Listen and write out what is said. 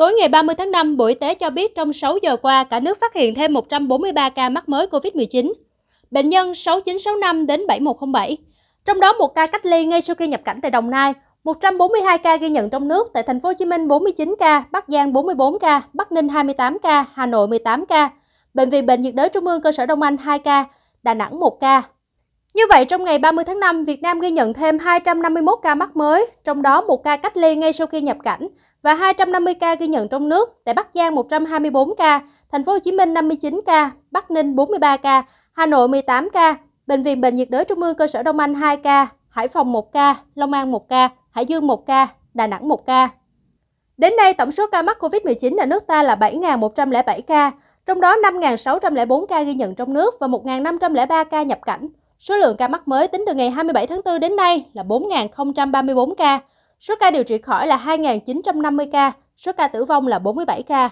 Tối ngày 30 tháng 5, Bộ Y tế cho biết trong 6 giờ qua, cả nước phát hiện thêm 143 ca mắc mới COVID-19. Bệnh nhân 6965 đến 7107. Trong đó một ca cách ly ngay sau khi nhập cảnh tại Đồng Nai, 142 ca ghi nhận trong nước, tại thành phố Hồ Chí Minh 49 ca, Bắc Giang 44 ca, Bắc Ninh 28 ca, Hà Nội 18 ca, Bệnh viện Bệnh nhiệt đới Trung ương cơ sở Đông Anh 2 ca, Đà Nẵng 1 ca, như vậy, trong ngày 30 tháng 5, Việt Nam ghi nhận thêm 251 ca mắc mới, trong đó một ca cách ly ngay sau khi nhập cảnh và 250 ca ghi nhận trong nước, tại Bắc Giang 124 ca, Thành phố Hồ Chí Minh 59 ca, Bắc Ninh 43 ca, Hà Nội 18 ca, Bệnh viện Bệnh nhiệt đới Trung ương cơ sở Đông Anh 2 ca, Hải Phòng 1 ca, Long An 1 ca, Hải Dương 1 ca, Đà Nẵng 1 ca. Đến nay, tổng số ca mắc COVID-19 ở nước ta là 7.107 ca, trong đó 5.604 ca ghi nhận trong nước và 1.503 ca nhập cảnh. Số lượng ca mắc mới tính từ ngày 27 tháng 4 đến nay là 4.034 ca, số ca điều trị khỏi là 2.950 ca, số ca tử vong là 47 ca.